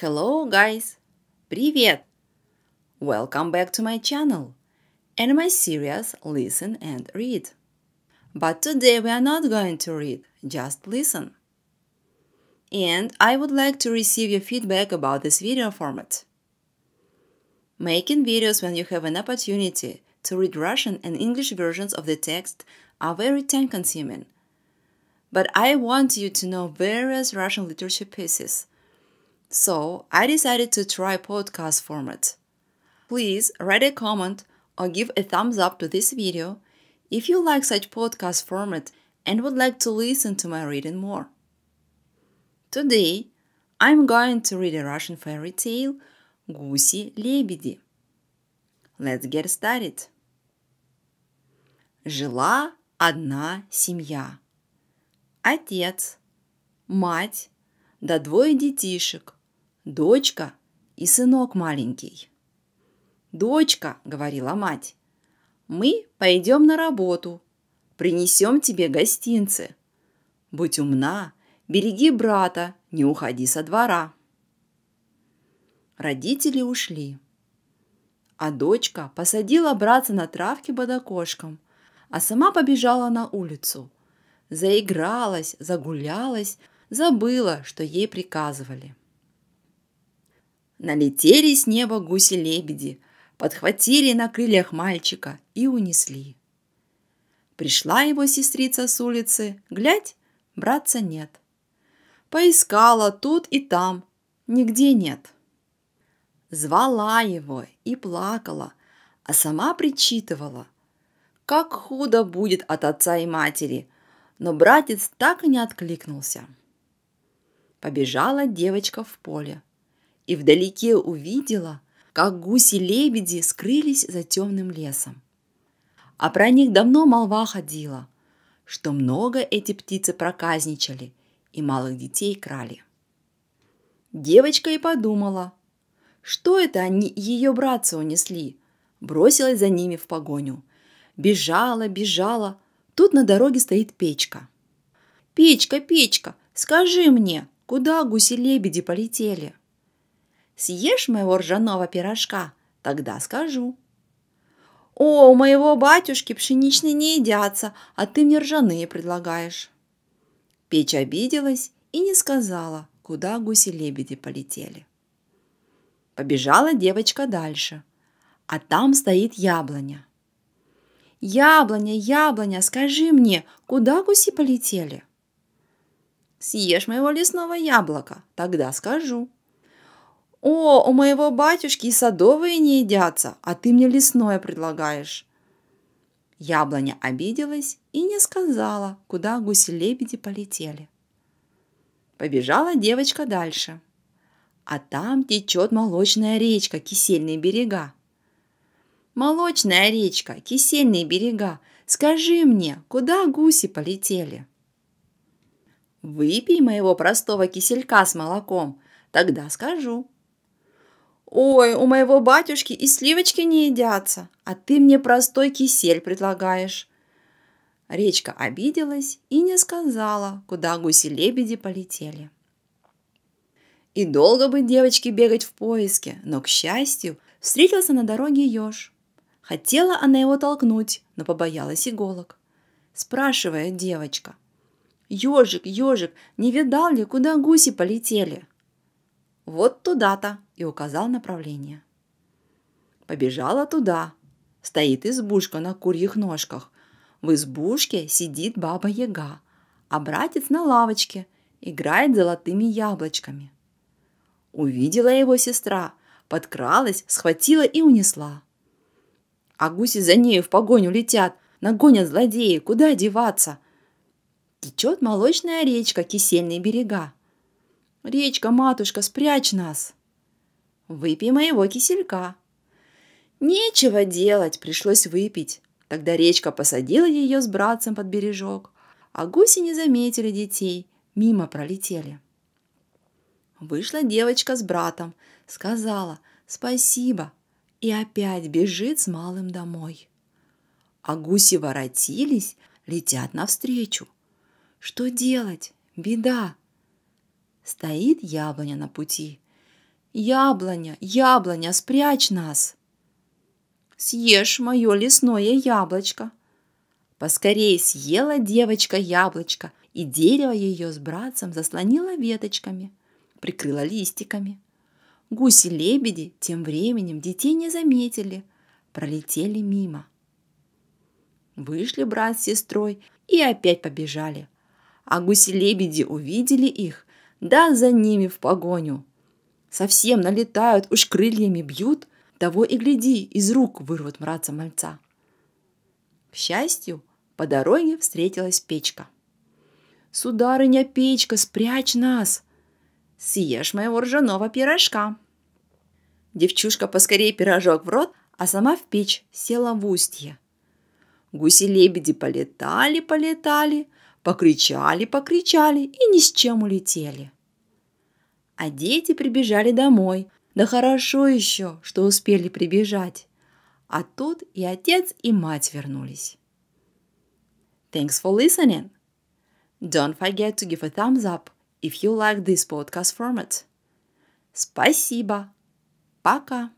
Hello, guys! Привет! Welcome back to my channel and my series Listen and Read. But today we are not going to read, just listen. And I would like to receive your feedback about this video format. Making videos when you have an opportunity to read Russian and English versions of the text are very time consuming. But I want you to know various Russian literature pieces. So I decided to try podcast format. Please write a comment or give a thumbs up to this video if you like such podcast format and would like to listen to my reading more. Today, I'm going to read a Russian fairy tale, Goosey лебеди Let's get started. жила одна семья. Отец, мать, да двое детишек, дочка и сынок маленький. «Дочка», — говорила мать, — «мы пойдем на работу, принесем тебе гостинцы. Будь умна, береги брата, не уходи со двора». Родители ушли, а дочка посадила брата на травке под окошком – а сама побежала на улицу. Заигралась, загулялась, забыла, что ей приказывали. Налетели с неба гуси-лебеди, подхватили на крыльях мальчика и унесли. Пришла его сестрица с улицы, глядь, братца нет. Поискала тут и там, нигде нет. Звала его и плакала, а сама причитывала – как худо будет от отца и матери. Но братец так и не откликнулся. Побежала девочка в поле и вдалеке увидела, как гуси-лебеди скрылись за темным лесом. А про них давно молва ходила, что много эти птицы проказничали и малых детей крали. Девочка и подумала, что это они ее братца унесли, бросилась за ними в погоню, Бежала, бежала. Тут на дороге стоит печка. «Печка, печка, скажи мне, куда гуси-лебеди полетели?» «Съешь моего ржаного пирожка, тогда скажу». «О, у моего батюшки пшеничные не едятся, а ты мне ржаные предлагаешь». Печь обиделась и не сказала, куда гуси-лебеди полетели. Побежала девочка дальше, а там стоит яблоня – «Яблоня, яблоня, скажи мне, куда гуси полетели?» «Съешь моего лесного яблока, тогда скажу». «О, у моего батюшки и садовые не едятся, а ты мне лесное предлагаешь». Яблоня обиделась и не сказала, куда гуси-лебеди полетели. Побежала девочка дальше. А там течет молочная речка, кисельные берега. Молочная речка, кисельные берега, скажи мне, куда гуси полетели? Выпей моего простого киселька с молоком, тогда скажу. Ой, у моего батюшки и сливочки не едятся, а ты мне простой кисель предлагаешь. Речка обиделась и не сказала, куда гуси-лебеди полетели. И долго бы девочке бегать в поиске, но, к счастью, встретился на дороге еж. Хотела она его толкнуть, но побоялась иголок. Спрашивая девочка. «Ежик, ежик, не видал ли, куда гуси полетели?» «Вот туда-то!» и указал направление. Побежала туда. Стоит избушка на курьих ножках. В избушке сидит баба Яга, а братец на лавочке играет золотыми яблочками. Увидела его сестра, подкралась, схватила и унесла а гуси за нею в погоню летят. Нагонят злодеи, куда деваться? Течет молочная речка, кисельные берега. Речка, матушка, спрячь нас. Выпей моего киселька. Нечего делать, пришлось выпить. Тогда речка посадила ее с братцем под бережок, а гуси не заметили детей, мимо пролетели. Вышла девочка с братом, сказала «Спасибо, и опять бежит с малым домой. А гуси воротились, летят навстречу. Что делать? Беда! Стоит яблоня на пути. «Яблоня, яблоня, спрячь нас!» «Съешь мое лесное яблочко!» Поскорее съела девочка яблочко, и дерево ее с братцем заслонило веточками, прикрыло листиками – Гуси-лебеди тем временем детей не заметили, пролетели мимо. Вышли брат с сестрой и опять побежали. А гуси-лебеди увидели их, да за ними в погоню. Совсем налетают, уж крыльями бьют, того и гляди, из рук вырвут мраца-мальца. К счастью, по дороге встретилась печка. «Сударыня Печка, спрячь нас!» «Съешь моего ржаного пирожка!» Девчушка поскорее пирожок в рот, а сама в печь села в устье. Гуси-лебеди полетали-полетали, покричали-покричали и ни с чем улетели. А дети прибежали домой. Да хорошо еще, что успели прибежать. А тут и отец, и мать вернулись. Thanks for listening. Don't forget to give a thumbs up if you like this podcast format. Спасибо, Пока!